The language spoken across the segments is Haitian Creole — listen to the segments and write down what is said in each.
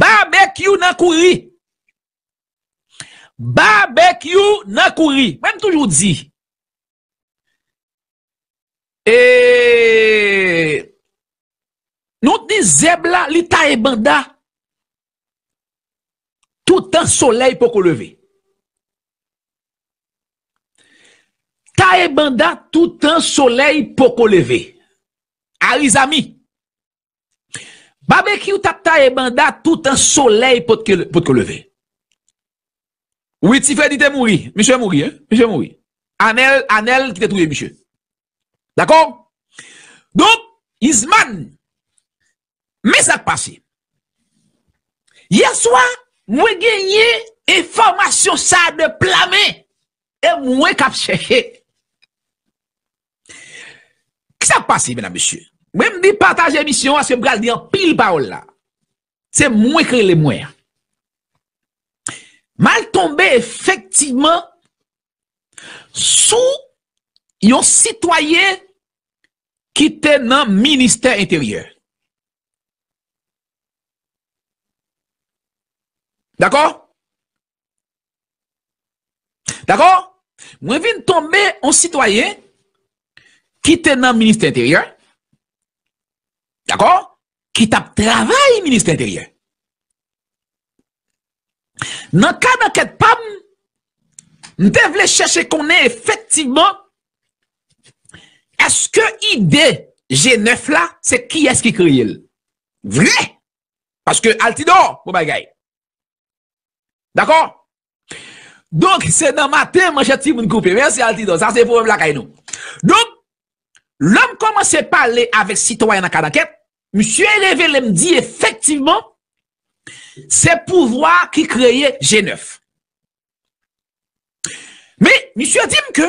Barbek yu nan kouri. Barbek yu nan kouri. Mwen toujou di. Eee. Nou di zebla li ta ebanda. Tout an solei poko leve. Ta ebanda tout an solei poko leve. A li zami. A li zami. Babè ki ou tapta e bandat tout an soleil pot ke leve. Ou e ti fè ditè mouri. Mishè mouri, anel ki te trouye mishè. D'akon? Don, izman. Mè sak pasi. Yè swa mwè genye e formasyon sa de plamè. E mwè kapche. Ki sak pasi mè nan mishè? Mwen mdi pataje emisyon a se bral di an pil parol la. Se mwen kre le mwen. Mwen tombe efektiveman sou yon sitwaye ki ten nan minister interyeur. Dako? Dako? Mwen vin tombe yon sitwaye ki ten nan minister interyeur D'akon? Ki tap travèl ministè intèryè. Nan kada kèd pam, mte vle chèche konè effektivman eske ide jè neuf la se ki eski kri yil? Vle! Paske altido pou mwen gaye. D'akon? Donk se nan matè mwen chèti moun koupè. Mènsi altido. Sa se pou mwen blakay nou. Donk, lòm komanse pale avèk sitwayan nan kada kèd Monsie R.L.M. di efektivman se pouvoar ki kreye G9. Me, monsie a di mke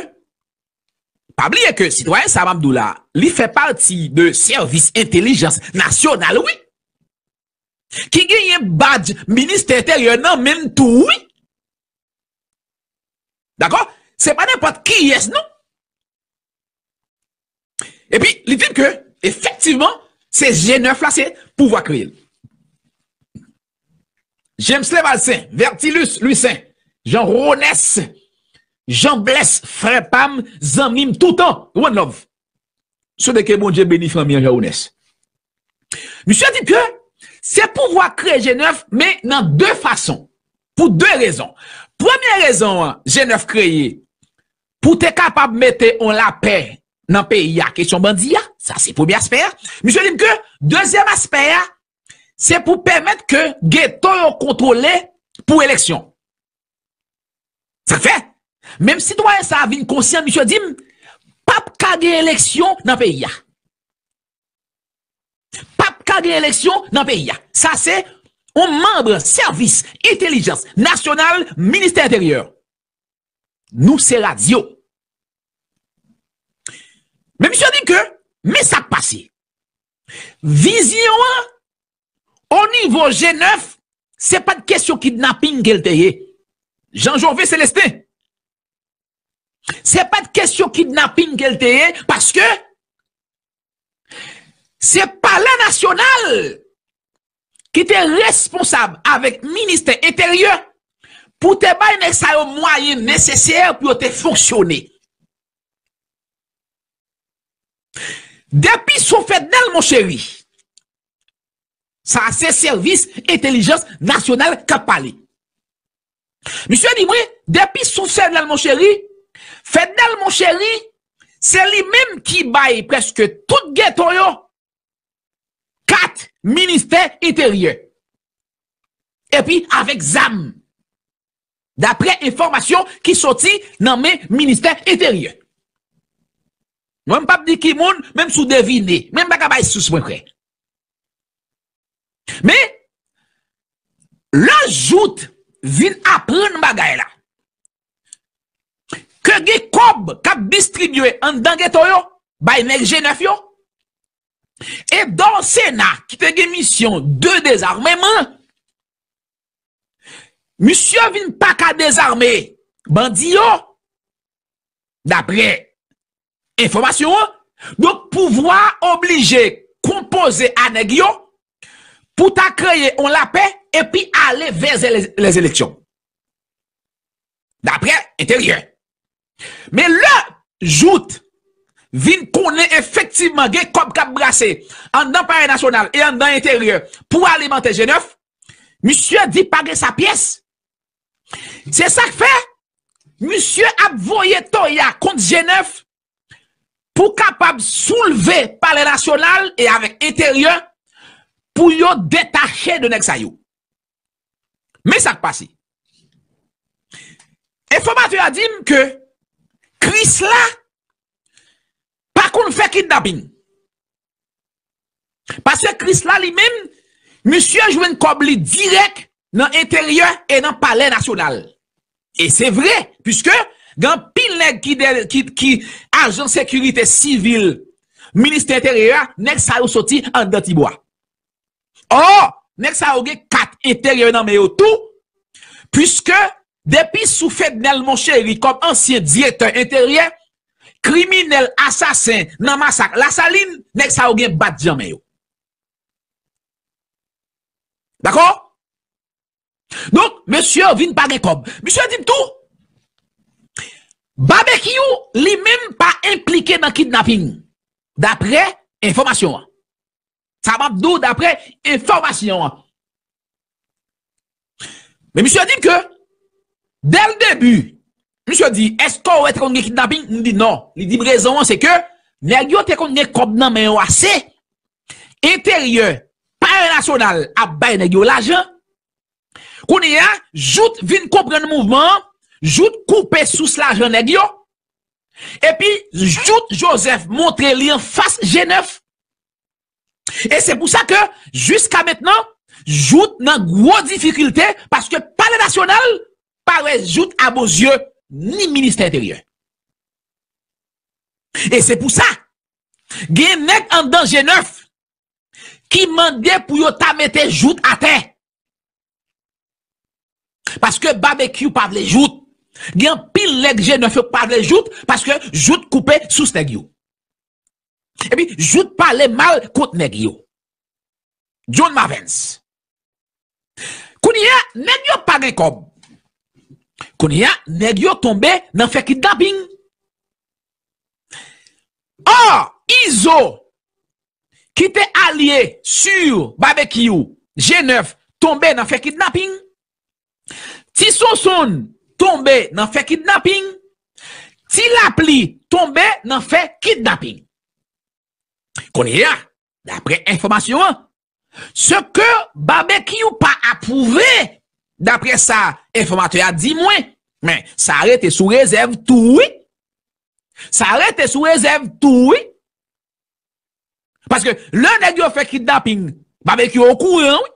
pabliye ke sitwoyen Samabdou la li fe pati de servis intelijans nasyonal, oui. Ki genyen badj minist interyonan men tou, oui. Dako? Se pa n'importe ki yes nou. E pi, li di mke efektivman Se genov la se, pouwa kreye. James Leval-Saint, Vertilus, Louis Saint, Jean Ronès, Jean Blesse, Frère Pam, Jean Mime, tout an, one love. Sou deke bon, je bénis frère Mien, Jean Ronès. Moussou a dit ke, se pouwa kreye genov, men nan de fason, pou de rezon. Premier rezon, genov kreye, pou te kapab mette on la pe, nan pe, ya kesyon bandi ya. sa se pou bi asper msye dim ke, dezem asper se pou pemet ke ge to yon kontrole pou eleksyon se fe mem si doye sa avin konsyen msye dim, pap ka ge eleksyon nan peyi ya pap ka ge eleksyon nan peyi ya sa se, ou membre servis intelijans, nasyonal, minister interior nou se radio msye dim ke Mais ça passe. Vision, au niveau G9, c'est pas de question kidnapping qu'elle Jean-Jovet Célestin. C'est pas de question kidnapping qu'elle parce que c'est pas la nationale qui était responsable avec ministère intérieur pour te bailler ça moyens nécessaires pour te fonctionner. Depi sou fèdnel moun chèri, sa se servis etelijens nasyonal kapali. Misyon di mwen, depi sou fèdnel moun chèri, fèdnel moun chèri, se li mèm ki baye preske tout gètoyon kat ministè etèryè. Epi avèk zam, dapre informasyon ki soti nan mè ministè etèryè. Mwen pap di ki moun, mwen sou devine. Mwen baka bay sou sou mwen kre. Me, la jout vin apren bagay la. Ke ge kob kap distribue an dangetoyo bay men jenef yo. E don sena ki te ge misyon de dezarméman, musyo vin paka dezarmé bandiyo dapre informasyon ou, nou pouvoi oblije kompoze anegyo pou ta kreye ou la pe, epi ale veze les eleksyon. Dapre, ete rye. Me le, jout, vin konen efektiveman gen komkap brase an dan pari nasyonal, en dan ete rye, pou alimenter genov, monsye di pade sa pies, se sa kfe, monsye apvoye toya kont genov, pou kapab souleve pale nasyonal e avèk eteryon pou yo detache de nèk sa yo. Mè sa k pasi. E fòm a te adim ke kris la pa kon fèk idabin. Pasè kris la li mèm, mè sya jwen kobli direk nan eteryon e nan pale nasyonal. E sè vre, pyske Gan pil nek ki agent sekurite sivil, minister intereye, nek sa ou soti an de ti bo. Or, nek sa ou gen kat intereye nan meyo tou, pwiske depi sou fèd nel mon chè, li kom ansye diète intereye, krimine, asasen, nan masak, la salin, nek sa ou gen bat diyan meyo. Dako? Donk, mèsyo vin pa de kom. Mèsyo di mtou, Babek yon li men pa implike nan kidnapping. Dapre informasyon. Sa bap do dapre informasyon. Men msye di ke, del debu, msye di, esko ou etekon gen kidnapping? Ni di non. Li di mrezon se ke, negyo etekon gen kod nan men yon ase, enterye, pari-nasyonal, ap bay negyo lajan, kone ya, jout vin kopren mouvment, jout koupe sous la genèk yo, epi jout Joseph montre li an fas G9, e se pou sa ke, jouska mettenan, jout nan gwo difikultè, paske pale nasyonal, pare jout a bo zye, ni ministè intèryè. E se pou sa, genèk an dan G9, ki mandè pou yo ta mette jout a te, paske barbecue pa vle jout, Gen pile, leg G9 parle joute parce que jout coupé sous negio. Et puis, joute jout parle mal contre negio. John Mavens. Kounia negio pas, quand il kob. Kounia, ya, neg yo tombe nan fè kidnapping. Or, Izo, qui te allié sur barbecue G9, tombe dans le kidnapping. Ti son son, tombe nan fè kidnapping. Ti la pli, tombe nan fè kidnapping. Konye ya, d'apre informasyon, se ke barbeki ou pa apouve, d'apre sa, informatoy a di mwen, men, sa arete sou rezèv toui. Sa arete sou rezèv toui. Paske, lè negyo fè kidnapping, barbeki ou okou yon wè.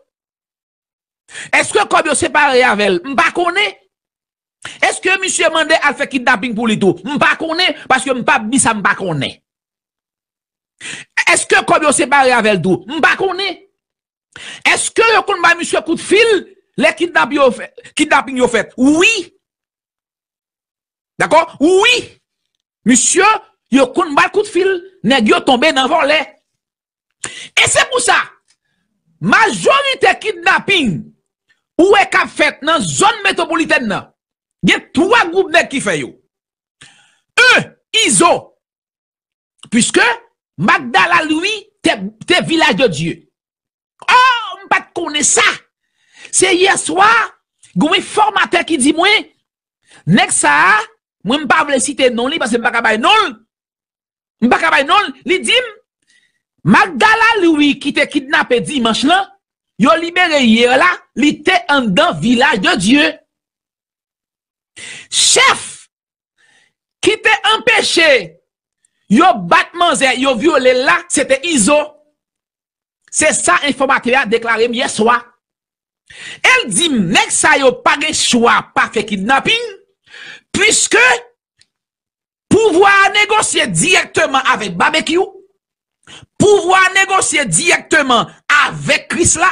Eske kòm yo separe avèl, mpa konye, Eske misye mande al fe kidnapping pou li tou? Mpa kone? Paske mpa bisan mpa kone. Eske kom yo separe avèl tou? Mpa kone? Eske yo kon ba misye koutfil? Le kidnapping yo fet? Ouwi? Dako? Ouwi? Misye yo kon ba koutfil? Ne gyo tombe nan von le? E se pou sa? Majorite kidnapping Ouwe kap fet nan zon metaboliten nan? Yen 3 goup nek ki fè yo. E, Iso. Piske, Magdala Louis te vilaj de Diyo. Oh, mpate kone sa. Se ye swa, gouni formatè ki di mwen. Nek sa, mwen mpavle si te non li, pasen mpaka bay non. Mpaka bay non, li dim. Magdala Louis ki te kidnape di manch la, yo libere ye la, li te andan vilaj de Diyo. Chef ki te empèche yo batman zè, yo viole la, se te izo. Se sa informatère a deklarèm yeswa. El di mèk sa yo page chwa pa fe kidnapping, pwiske pouwa negosye dièktèman avèk bavèk yo, pouwa negosye dièktèman avèk kris la,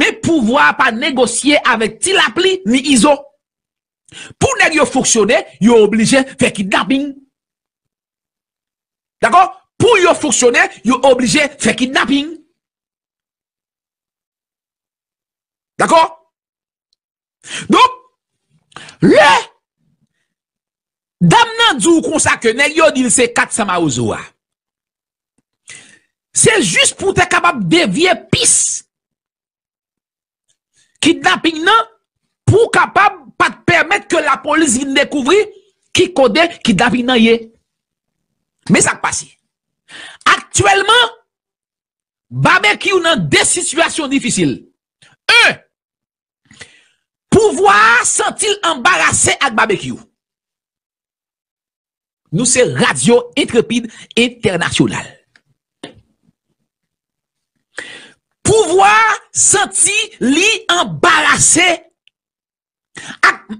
mèk pouwa pa negosye avèk tilap li ni izo. Pou nen yo foksyone, yo oblije fe kidnaping Dako? Pou yo foksyone, yo oblije fe kidnaping Dako? Dope Le Dam nan djou konsa ke nen yo dil se kat sama ouzo a Se jist pou te kapab devye pis Kidnaping nan Pou kapab pas permettre que la police découvrir qui codait, qui Nayé. Mais ça passe. Actuellement, barbecue dans deux situations difficiles. Un, pouvoir sentir embarrassé avec barbecue. Nous, c'est Radio Intrépide international Pouvoir sentir li embarrassé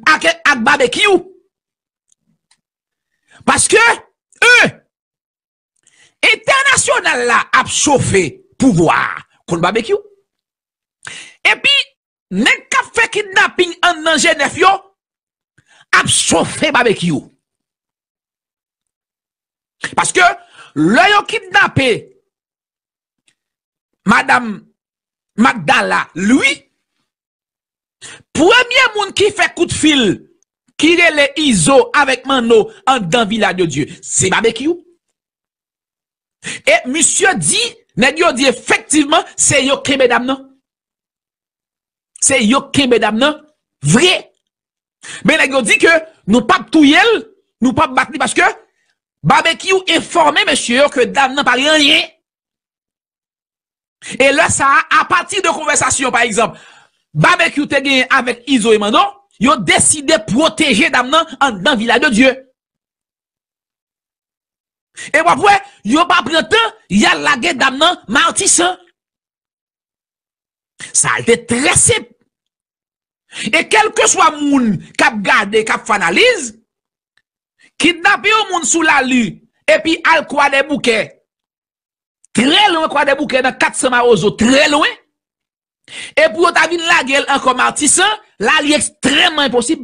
ak, ak, barbecue. Parce que, eux, international là, a chauffé pouvoir contre barbecue. Et puis, nèg ka fait kidnapping en danger yo, a chauffé barbecue. Parce que, le yo kidnappé, Madame Magdala, lui, Premier monde qui fait coup de fil, qui les ISO avec Mano en dans village de Dieu, c'est barbecue. Et monsieur dit, n'est-ce dit effectivement, c'est yo mesdames non. C'est yo mesdames non. Vrai. Mais nèg dit que nous pas touyer, nous pas battre parce que barbecue informé monsieur que dame n'a pas rien. Et là ça à partir de conversation par exemple barbecue te gagné avec Iso et Manon, ils ont décidé de protéger Damnan en dans village de Dieu. Et après, ils ont pas pris le y a la guerre Ça a été très simple. Et quel que soit le monde qui a gardé, qui a fanalise, kidnapper au monde sous la lune et puis al quoi des bouquets. Très loin quoi des bouquets dans 400 semaines très loin. E pou yo ta vin la gel an komartisan La li ekstremman imposib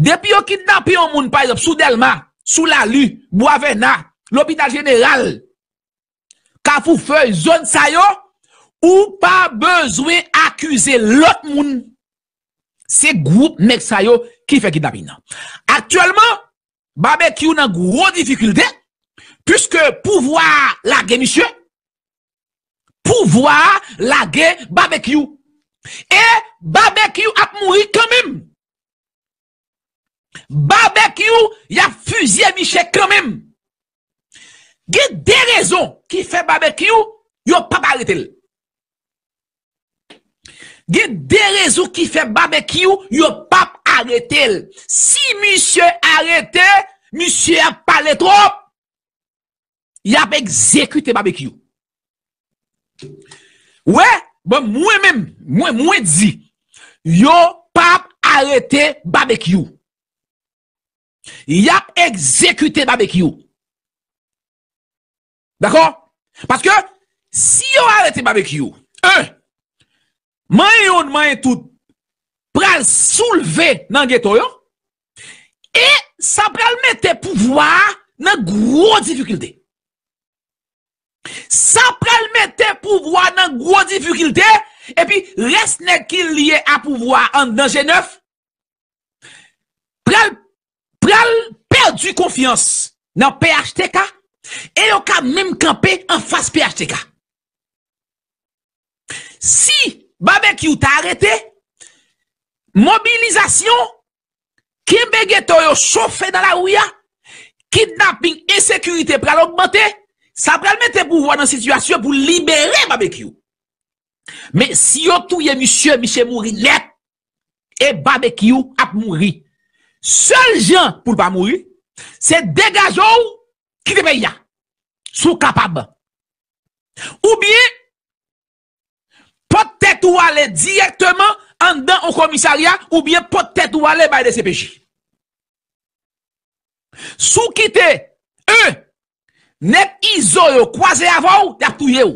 Depi yo kitna pi yon moun payop sou delman Sou la li, bou ave na L'hobita general Ka fou fey zon sayo Ou pa bezwe akuse lot moun Se groupe mek sayo ki fe kitna pi nan Aktuellement, babè ki yon an gro dificultè Piske pou vwa la gemisye Pouvoi la ge barbecue. E barbecue ap mouri konmim. Barbecue ya fuzye miche konmim. Ge de rezon ki fe barbecue, yo pap arete l. Ge de rezon ki fe barbecue, yo pap arete l. Si msye arete, msye ap pale trop. Ya pe ekzekute barbecue. Ouè, mwen mwen mwen mwen di, yo pap arete bavikyou. Yap ekzekute bavikyou. Dako? Paske si yo arete bavikyou, mwen yon mwen tout pral souleve nan geto yo, e sa pral mete pouvoar nan gro difikil dey. Sa pral mette pouvwa nan gwa diffikilte E pi resne ki liye a pouvwa an nan G9 Pral perdu konfiyans nan PHTK E yo ka menm kampe an fas PHTK Si baben ki ou ta arete Mobilizasyon Kimbe geto yo sofe nan la ouya Kidnapping e sekurite pral augmente ça va mettre pouvoir dans situation pour libérer barbecue. Mais si tout touye monsieur, monsieur mourir net, et barbecue a mouri. Seul gens pour pas mourir, c'est dégageons qui te paye sous capable. Ou bien, peut-être ou aller directement en dans au commissariat, ou bien peut-être ou aller par le CPJ. Sous quitter eux, Nèp izo yo, kwa zè avè ou, dè ap touye ou.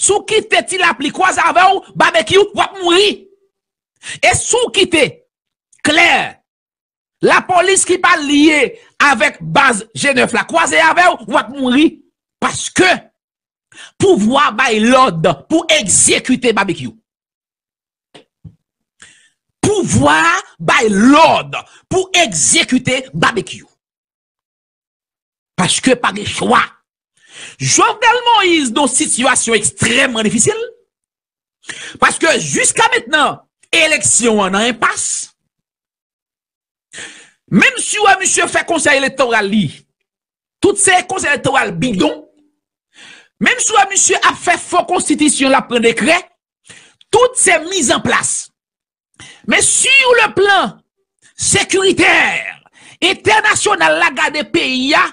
Sou ki tè ti la pli kwa zè avè ou, babè ki ou, wap moun ri. E sou ki tè, kler, la polis ki pa liye avèk baz jenèf la kwa zè avè ou, wap moun ri. Paske, pouvoi bay lòd pou ekzekute babè ki ou. Pouvoi bay lòd pou ekzekute babè ki ou. Parce que par des choix. Jovenel Moïse dans une situation extrêmement difficile. Parce que jusqu'à maintenant, élection en impasse. Même si vous monsieur fait conseil électoral, toutes ces conseils électoral bidons, même si monsieur a fait faux constitution, la prend décret, toutes ces mises en place. Mais sur le plan sécuritaire, international, la garde pays, a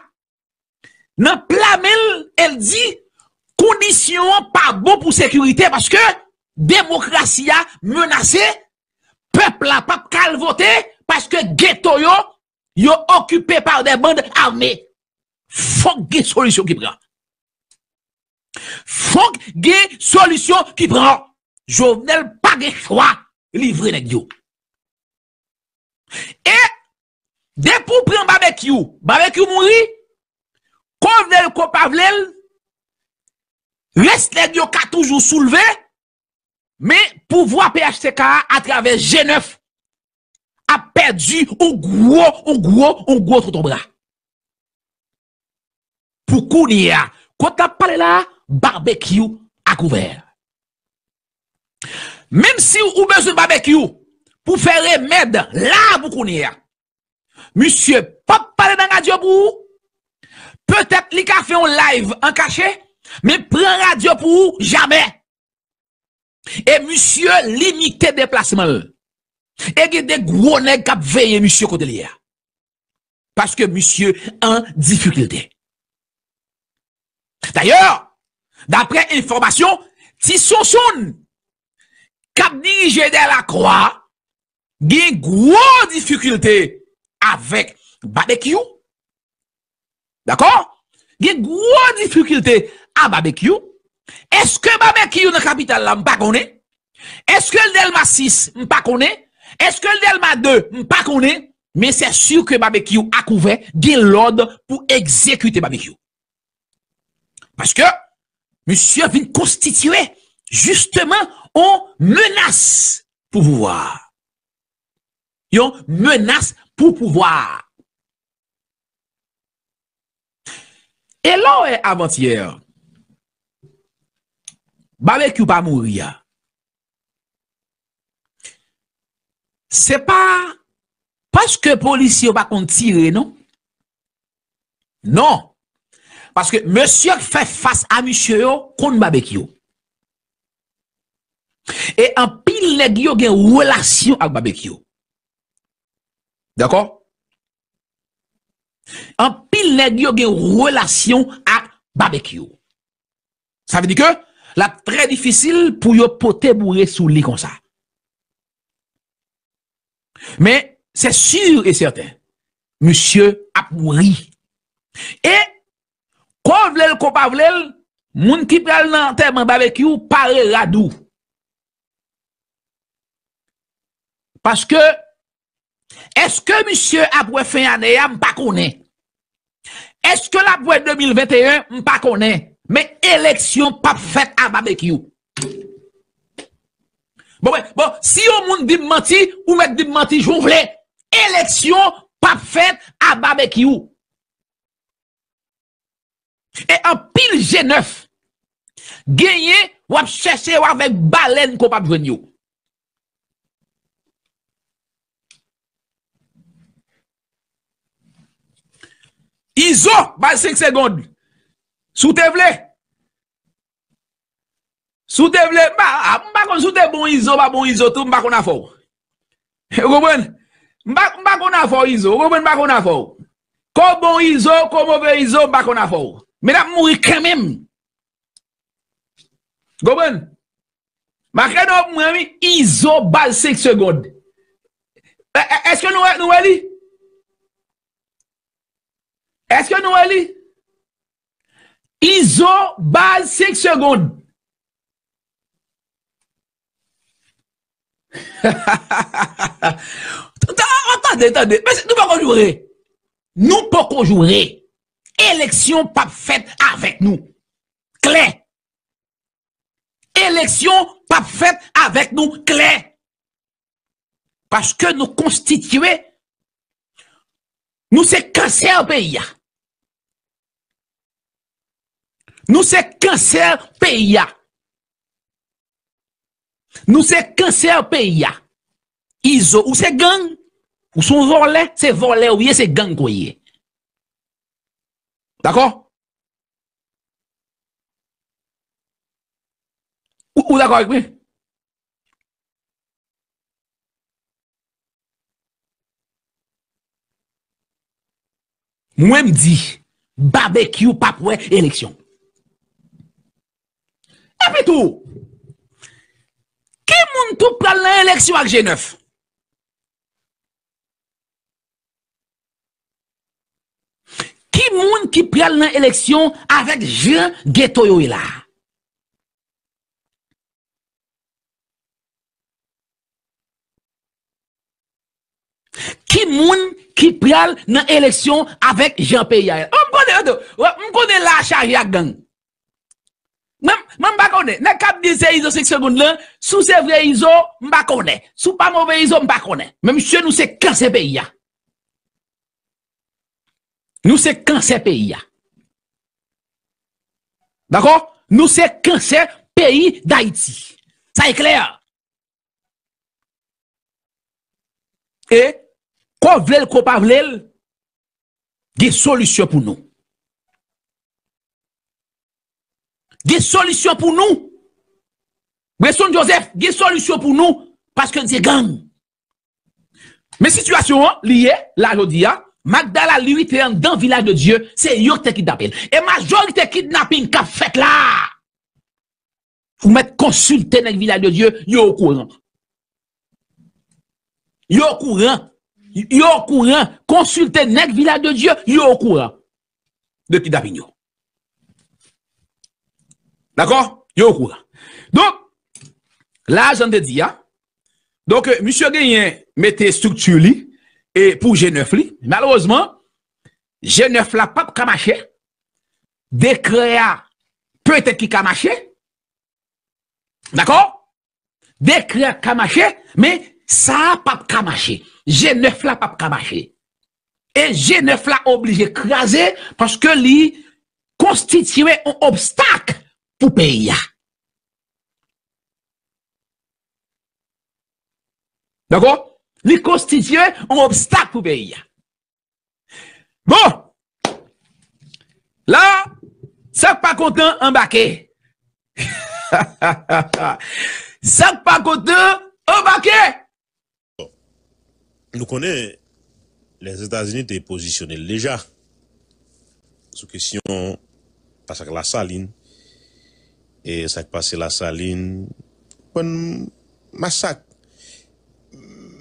Nan plamel, elle dit, condition pas bon sécurité parce que démocratie a menacé, peuple la voter parce que que yo, yo occupé par des bandes armées. faut ge solution ki prend. Fok ge solution ki prend. Jovenel pas ge choix livre les yo. Et de pour prendre barbecue, barbecue mouri, quand le le ko pa vle le a toujours soulevé, mais pour voir PHTK à travers G9 a perdu un gros, un gros ou gros tout Pour Pour ni quand tu parlé là, barbecue à couvert. Même si ou besoin barbecue pour pour remède la là pour pas Pop dans pale nan adyo bou, Pe tepe li ka fe yon live an kache, men pren radyo pou yon jame. E monsye limitè de plasman, e gen de gwo neg kap veye monsye kote li ya. Paske monsye an difikilte. D'ayor, d'apre informasyon, ti sou son, kap dirije de la kwa, gen gwo difikilte, avek bade kiyou, D'accord Il y a grosse difficulté à barbecue. Est-ce que barbecue dans la capitale là, pas Est-ce que le Delma 6, pas connaît Est-ce que le Delma 2, pas connu? Mais c'est sûr que barbecue a couvert a l'ordre pour exécuter barbecue. Parce que monsieur vient constituer justement une menace pour pouvoir. Une menace pour pouvoir. E lan wè e avantièr. Babèk yo pa mou ya. Se pa, paske polis yo pa kontire, non? Non. Paske mèsyèk fè fass amishè yo konti babèk yo. E an pil leg yo gen wèlasyon ak babèk yo. D'akò? D'akò? an pil ne gyo ge relasyon a babekyo. Sa ve di ke, la pre difficile pou yo pote mou re sou li konsa. Me, se sur e certain, moussie ap mou ri. E, kou vlel, kou pa vlel, moun ki pral nan teman babekyo, pari radou. Paske, Eske misye apwe fin aneya mpa konen? Eske l'apwe 2021 mpa konen? Men, eleksyon pap fèt a babek you. Bon, bon, si yo moun dim manti, ou men dim manti joun vle, eleksyon pap fèt a babek you. En pil G9, genye wap chese wap vek balen ko pap jwen you. Iso, bal 6 segonde. Sou te vle? Sou te vle? Ah, mba kon sou te bon iso, mba bon iso, tout mba kon a fow. Mba kon a fow bon iso, mba kon a fow. Kon bon iso, kon mba bon iso, mba kon a fow. Men ap mwik kemem. Mba kon? Mba kon mwen mi, iso bal 6 segonde. E, e, eske nou wè li? Mba kon mwen mi? Est-ce que nous allons ISO base 5 secondes. Attendez, attendez. Mais nous ne pouvons pas jouer. Nous ne pouvons pas jouer. Élection pas faite avec nous. Claire. Élection pas faite avec nous. Clair. Parce que nous constituons. Nous sommes cancer au pays. Hein. Nou se kanser pe ya. Nou se kanser pe ya. Izo ou se gen. Ou son vole, se vole ou ye, se gen kwe ye. D'akor? Ou d'akor ekwe? Ou d'akor ekwe? Mwen mdi, barbecue pa pwe eleksyon. qui moune moun tout pral nan avec G9? Qui moun qui pral l'élection avec avec Jean ghetto qui qui moun ki pral nan avec Jean P.I.A.L. on connaît la charge gang. Mwen mbakone, ne kap dise izo sek sekonde lan, sou se vre izo mbakone, sou pa mwove izo mbakone. Mwen msye nou se kan se peyi ya. Nou se kan se peyi ya. Dako? Nou se kan se peyi da iti. Sa e kler. E, kon vlel kon pa vlel, di solusyon pou nou. des solutions pour nous. Bresson Joseph, des solutions pour nous parce que c'est gang. Mais situation liée, là, je dis, hein, Magdala, lui, était dans le village de Dieu, c'est eux qui kidnappé. Et majorité kidnapping qu'a fait là. Vous mettre consulter dans le village de Dieu, yo au courant. Yo au courant. Yo au courant. Consultez dans le village de Dieu, yo au courant. De kidnapping yo. D'accord Yo Donc, là, j'en te dit, Donc, euh, monsieur Gagnon mettait structure li, et pour G9 li. Malheureusement, G9 la pas kamaché. Décréa peut-être qui kamaché. D'accord? Décréa kamaché, mais ça pas kamaché. G9 la pas kamaché. Et G9 la obligé craser parce que li constituait un obstacle pou peyi ya. Dago? Li konstitye an obstak pou peyi ya. Bon! La, sak pa konten an bakye. Sak pa konten an bakye! Nou konen les Etats-Unis te posisyone leja sou kesyon pasak la saline E sak pase la salin, pon masak.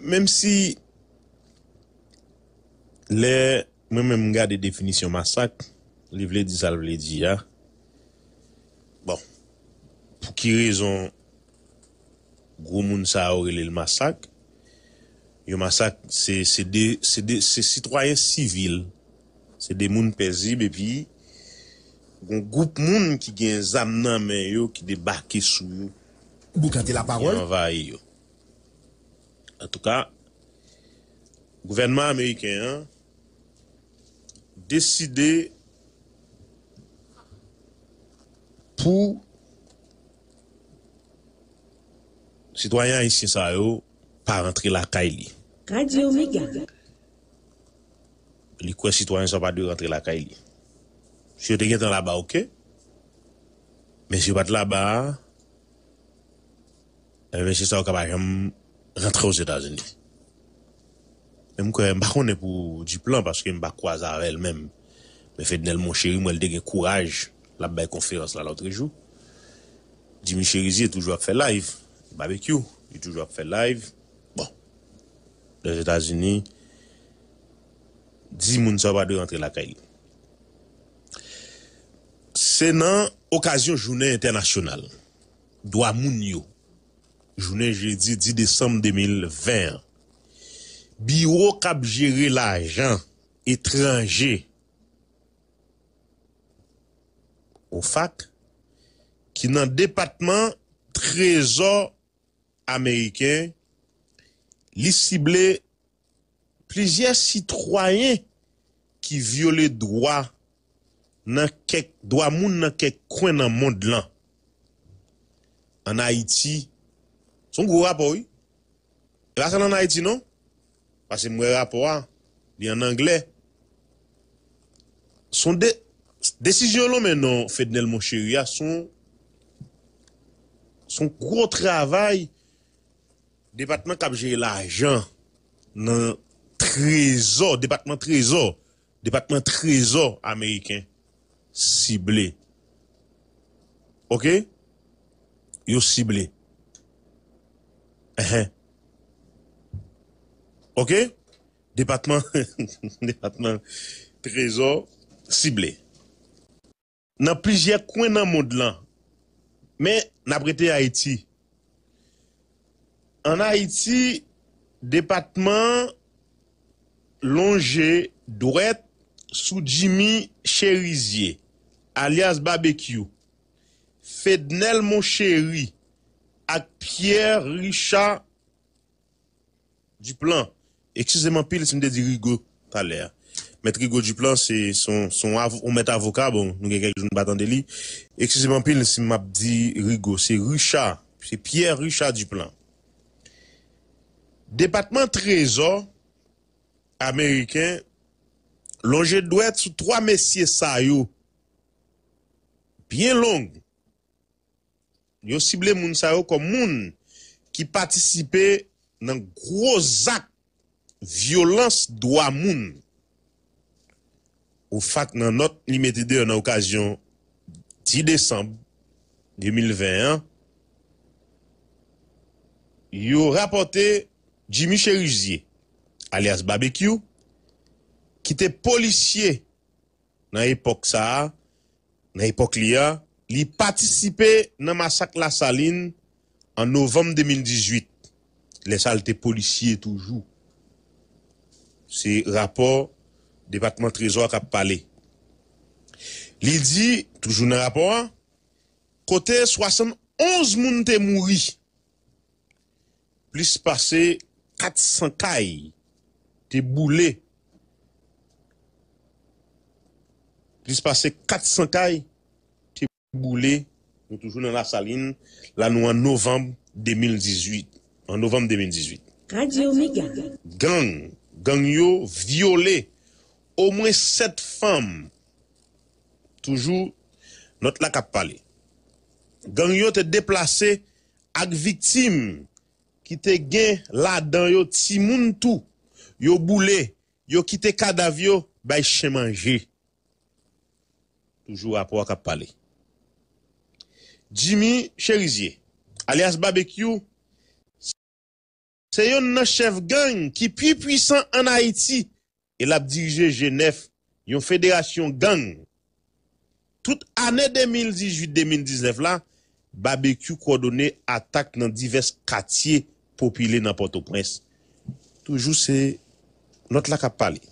Mem si le mwen mwen ga de definisyon masak, li vle di sal vle di ya, bon, pou ki rezon grou moun sa a orile l masak, yo masak se sitwaye sivil, se de moun pezi bepi, Gon goup moun ki gen zam nan men yo, ki debake sou yo, ki anvaye yo. En tout ka, gouvernement amériken, deside pou sitwanyan yi sin sa yo pa rentre la kay li. Li kwen sitwanyan sa pa de rentre la kay li. Si yo te gen tan la ba okey, men si yo pat la eh ba, men si yo sa wak pa jen m rentre w zetazini. Men m kwen m bakon ne pou di plan paske m bak wazare el men, men fe denel mon cheri mwen de gen kouraj la bay konferans la loutre jou. Di mi cheri zi e toujwa kfe live, barbecue, e toujwa kfe live, bon. Le zetazini, di moun sa wak de rentre la kayli. Se nan okasyon jounen internasyonal Doua moun yo Jounen jedi 10 Desembe 2020 Biro kap jere la ajan Etranje Ou fak Ki nan depatman Trezor Ameriken Li sible Plezyen sitroyen Ki viole dwa nan kek, dwa moun nan kek kwen nan mond lan. An Haiti, son gwo rapo yi? E la san an Haiti non? Pase mwe rapo a, li an Angle. Son de, desijyon lon menon, Fednel moun cherya, son, son kwo travay, depatman kapje l'ajan, nan trezor, depatman trezor, depatman trezor Ameriken. Sibli. Ok? Yo Sibli. Ehe. Ok? Depatman. Depatman. Trezor. Sibli. Nan plijè kwen nan mod lan. Men, nan brete Haiti. An Haiti, depatman longe duret sou Jimmy Cherizye. alias Barbecue, Fede Nel Mon Chéri, ak Pierre Richard Duplan. Eksuseman pil, se mde di Rigo taler. Met Rigo Duplan, se son avokab, nou gen gen gen nou batan deli. Eksuseman pil, se m ap di Rigo. Se Richard, se Pierre Richard Duplan. Depatman Trezor Ameriken, lonje dwe sou 3 mesye sayo Pien long, yo sible moun sa yo kom moun ki patisipe nan grozak violans doa moun. Ou fak nan not li metide yo nan okasyon 10 Desemble 2021, yo rapote Jimmy Cherusier alias BBQ ki te polisye nan epok sa a Na epok li a, li patisipe nan masak la salin an novem 2018. Le sal te polisye toujou. Se rapor, debatman trezor kap pale. Li di, toujou nan rapor, an, kote 71 moun te mouri. Plis pase 400 kay te boule. Plis pase 400 kay. Boulé, nou toujou nan la saline, la nou an novembe 2018. An novembe 2018. Kranji omega. Gang, gang yo viole, o mwen set fam, toujou nou te la kap pale. Gang yo te deplase ak vitim ki te gen la dan yo timoun tou. Yo boulé, yo ki te kadav yo, bay che manje. Toujou apwa kap pale. Jimmy Cherizier alias Barbecue se yon nan chef gang ki pi pwisan an Haiti el ap dirije Genève yon federation gang. Tout anè 2018-2019 la, Barbecue kwa donè atak nan divers katye popile nan Port-au-Prince. Toujou se not la kap pale.